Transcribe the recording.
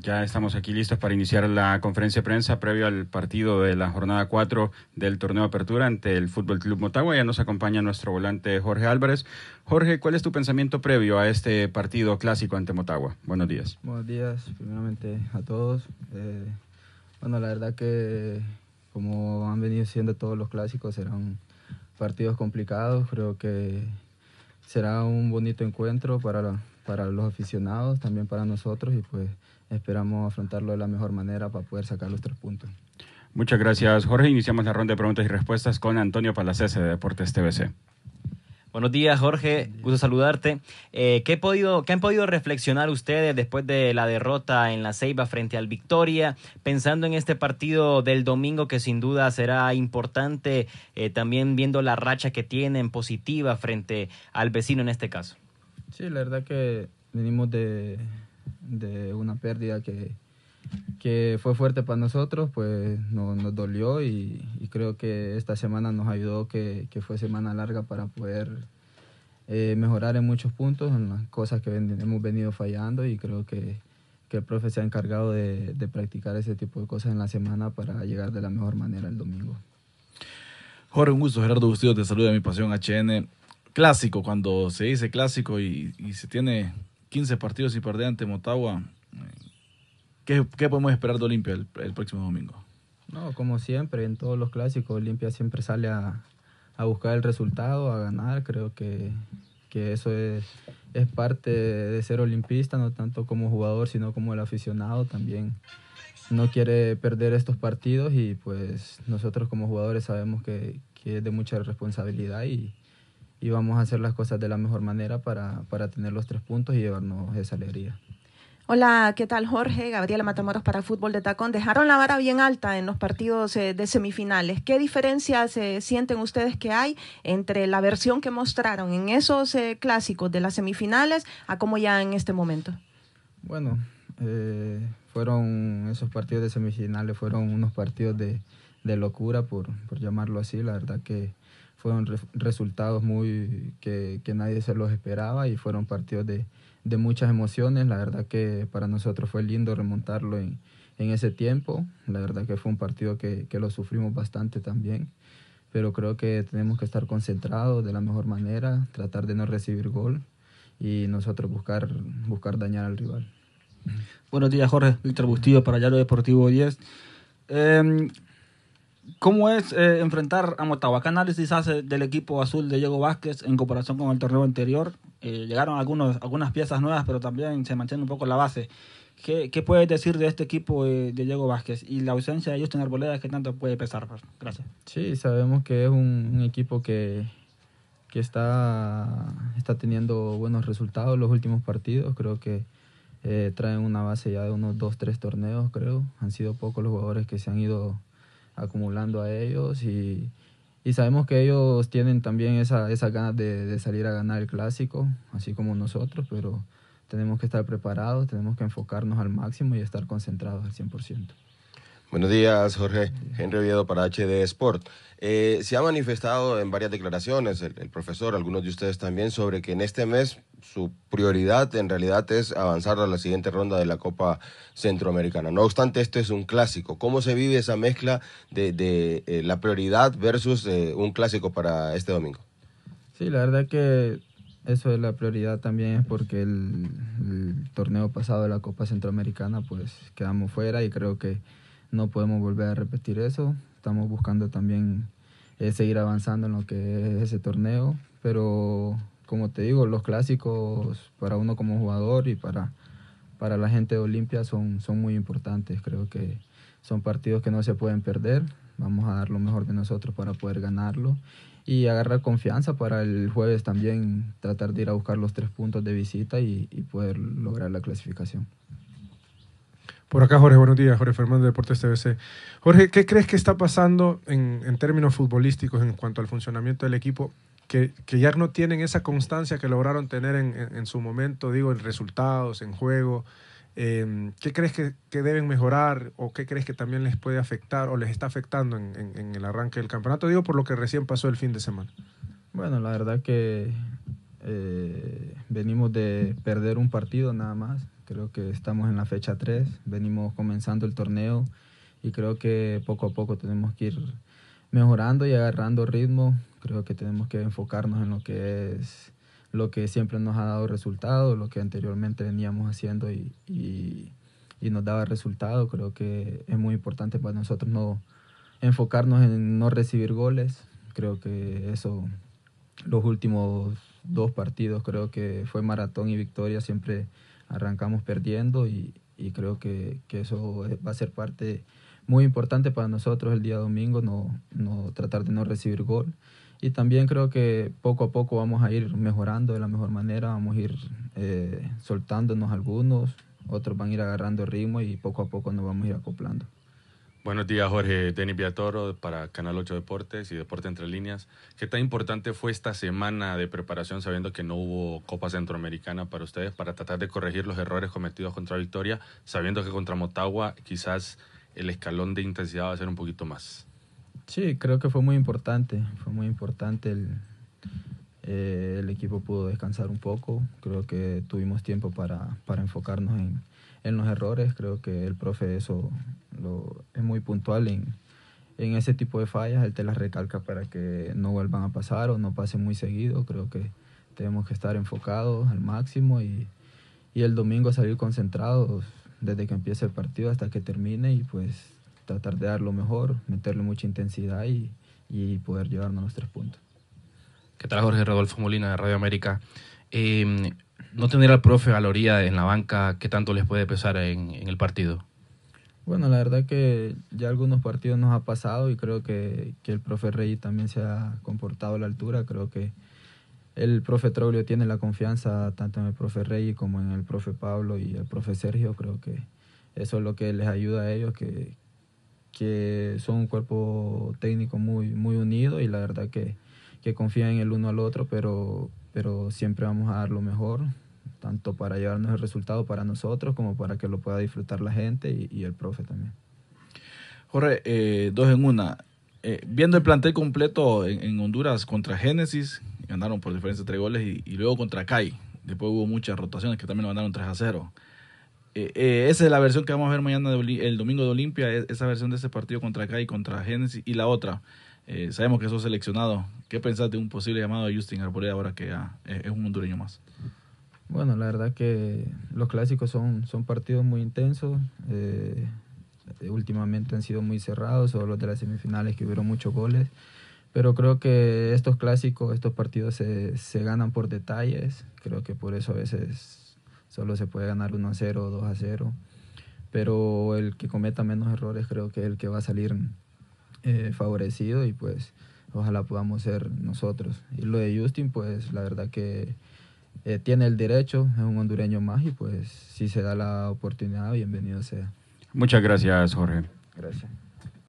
Ya estamos aquí listos para iniciar la conferencia de prensa previo al partido de la jornada 4 del torneo de apertura ante el Fútbol Club Motagua. Ya nos acompaña nuestro volante Jorge Álvarez. Jorge, ¿cuál es tu pensamiento previo a este partido clásico ante Motagua? Buenos días. Buenos días, primeramente a todos. Eh, bueno, la verdad que como han venido siendo todos los clásicos, eran partidos complicados. Creo que será un bonito encuentro para, los aficionados, también para nosotros y pues esperamos afrontarlo de la mejor manera para poder sacar los tres puntos. Muchas gracias Jorge. Iniciamos la ronda de preguntas y respuestas con Antonio Palacese de Deportes TVc. Buenos días, Jorge. Gusto saludarte. Eh, ¿qué, podido, ¿Qué han podido reflexionar ustedes después de la derrota en la Ceiba frente al Victoria? Pensando en este partido del domingo que sin duda será importante, eh, también viendo la racha que tienen positiva frente al vecino en este caso. Sí, la verdad que venimos de una pérdida que, que fue fuerte para nosotros, pues nos dolió y, creo que esta semana nos ayudó, que, fue semana larga para poder eh, mejorar en muchos puntos, en las cosas que hemos venido fallando y creo que, el profe se ha encargado de, practicar ese tipo de cosas en la semana para llegar de la mejor manera el domingo. Jorge, un gusto, Gerardo Bustillo, te saluda mi pasión HN. Clásico, cuando se dice clásico y, se tiene 15 partidos y perder ante Motagua, eh, ¿Qué, podemos esperar de Olimpia el, próximo domingo? No, como siempre, en todos los clásicos, Olimpia siempre sale a, buscar el resultado, a ganar. Creo que, eso es, parte de ser olimpista, no tanto como jugador, sino como el aficionado también. No quiere perder estos partidos y pues nosotros como jugadores sabemos que, es de mucha responsabilidad y, vamos a hacer las cosas de la mejor manera para tener los tres puntos y llevarnos esa alegría. Hola, ¿qué tal Jorge? Gabriela Matamoros para Fútbol de Tacón. Dejaron la vara bien alta en los partidos eh, de semifinales. ¿Qué diferencias sienten ustedes que hay entre la versión que mostraron en esos eh, clásicos de las semifinales a cómo ya en este momento? Bueno, eh, fueron esos partidos de semifinales, fueron unos partidos de, de locura, por, por llamarlo así. La verdad que fueron resultados muy que, nadie se los esperaba y fueron partidos de, de, muchas emociones. La verdad que para nosotros fue lindo remontarlo en, ese tiempo. La verdad que fue un partido que, que, lo sufrimos bastante también. Pero creo que tenemos que estar concentrados de la mejor manera, tratar de no recibir gol y nosotros buscar, buscar dañar al rival. Buenos días, Jorge. Víctor Bustillo para Yalo Deportivo 10. ¿Cómo es eh, enfrentar a Motagua? ¿Qué análisis hace del equipo azul de Diego Vázquez en comparación con el torneo anterior? Eh, llegaron algunos, algunas piezas nuevas, pero también se mantiene un poco la base. ¿Qué, qué puedes decir de este equipo eh, de, Diego Vázquez y la ausencia de Justin Arboleda? ¿Qué tanto puede pesar? Pues, gracias. Sí, sabemos que es un, equipo que, que está, está teniendo buenos resultados los últimos partidos. Creo que traen una base ya de unos dos tres torneos, creo. Han sido pocos los jugadores que se han ido acumulando a ellos y, y sabemos que ellos tienen también esa ganas de, de, salir a ganar el clásico, así como nosotros, pero tenemos que estar preparados, tenemos que enfocarnos al máximo y estar concentrados al 100%. Buenos días, Jorge. Henry Oviedo para HD Sport. Eh, se ha manifestado en varias declaraciones el, profesor, algunos de ustedes también, sobre que en este mes su prioridad en realidad es avanzar a la siguiente ronda de la Copa Centroamericana. No obstante, esto es un clásico. ¿Cómo se vive esa mezcla de, de eh, la prioridad versus eh, un clásico para este domingo? Sí, la verdad que eso es la prioridad también es porque el, el torneo pasado de la Copa Centroamericana pues quedamos fuera y creo que no podemos volver a repetir eso. Estamos buscando también eh, seguir avanzando en lo que es ese torneo, pero como te digo, los clásicos para uno como jugador y para, para la gente de Olimpia son, son muy importantes. Creo que son partidos que no se pueden perder. Vamos a dar lo mejor de nosotros para poder ganarlo y agarrar confianza para el jueves también tratar de ir a buscar los tres puntos de visita y poder lograr la clasificación. Por acá, Jorge, buenos días. Jorge Fernández, de Deportes TVC. Jorge, ¿qué crees que está pasando en, términos futbolísticos en cuanto al funcionamiento del equipo? Que, ya no tienen esa constancia que lograron tener en, su momento, digo, en resultados, en juego. Em, ¿Qué crees que, deben mejorar o qué crees que también les puede afectar o les está afectando en, el arranque del campeonato? Digo, por lo que recién pasó el fin de semana. Bueno, la verdad que eh, venimos de perder un partido nada más Creo que estamos en la fecha 3, venimos comenzando el torneo y creo que poco a poco tenemos que ir mejorando y agarrando ritmo. Creo que tenemos que enfocarnos en lo que es lo que siempre nos ha dado resultado, lo que anteriormente veníamos haciendo y, y, y nos daba resultado. Creo que es muy importante para nosotros no enfocarnos en no recibir goles. Creo que eso, los últimos dos partidos, creo que fue maratón y victoria, siempre arrancamos perdiendo y, creo que, eso va a ser parte muy importante para nosotros el día domingo, no, no tratar de no recibir gol. Y también creo que poco a poco vamos a ir mejorando de la mejor manera, vamos a ir eh, soltándonos algunos, otros van a ir agarrando ritmo y poco a poco nos vamos a ir acoplando. Buenos días, Jorge. Denis Viatoro para Canal 8 Deportes y Deporte Entre Líneas. ¿Qué tan importante fue esta semana de preparación sabiendo que no hubo Copa Centroamericana para ustedes para tratar de corregir los errores cometidos contra Victoria, sabiendo que contra Motagua quizás el escalón de intensidad va a ser un poquito más? Sí, creo que fue muy importante. Fue muy importante. El, eh, equipo pudo descansar un poco. Creo que tuvimos tiempo para enfocarnos en en los errores. Creo que el profe es muy puntual en, ese tipo de fallas. Él te las recalca para que no vuelvan a pasar o no pasen muy seguido. Creo que tenemos que estar enfocados al máximo y, el domingo salir concentrados desde que empiece el partido hasta que termine y pues tratar de dar lo mejor, meterle mucha intensidad y, poder llevarnos los tres puntos. ¿Qué tal Jorge Rodolfo Molina de Radio América? Eh, no tener al profe valoría en la banca, ¿qué tanto les puede pesar en, el partido? Bueno, la verdad que ya algunos partidos nos ha pasado y creo que, el profe Rey también se ha comportado a la altura. Creo que el profe Troglio tiene la confianza tanto en el profe Rey como en el profe Pablo y el profe Sergio. Creo que eso es lo que les ayuda a ellos, que, que son un cuerpo técnico muy, muy unido y la verdad que, que confían en el uno al otro, pero, pero siempre vamos a dar lo mejor tanto para llevarnos el resultado para nosotros como para que lo pueda disfrutar la gente y, el profe también. Jorge, eh, dos en una. Eh, viendo el plantel completo en, Honduras contra Génesis, ganaron por diferencia de tres goles y, luego contra CAI. Después hubo muchas rotaciones que también lo ganaron 3 a 0. Eh, esa es la versión que vamos a ver mañana, el domingo de Olimpia, e, esa versión de ese partido contra CAI, contra Génesis y la otra. sabemos que sos seleccionado. ¿Qué pensás de un posible llamado de Justin Arboleda ahora que es un hondureño más? Bueno, la verdad que los clásicos son, son partidos muy intensos. Eh, eh, últimamente han sido muy cerrados, solo los de las semifinales que hubieron muchos goles. Pero creo que estos clásicos, estos partidos se, se ganan por detalles. Creo que por eso a veces solo se puede ganar 1 a 0 o 2 a 0. Pero el que cometa menos errores creo que es el que va a salir eh, favorecido y pues ojalá podamos ser nosotros. Y lo de Justin, pues la verdad que eh, tiene el derecho, es un hondureño más y pues si se da la oportunidad, bienvenido sea. Muchas gracias, Jorge. Gracias.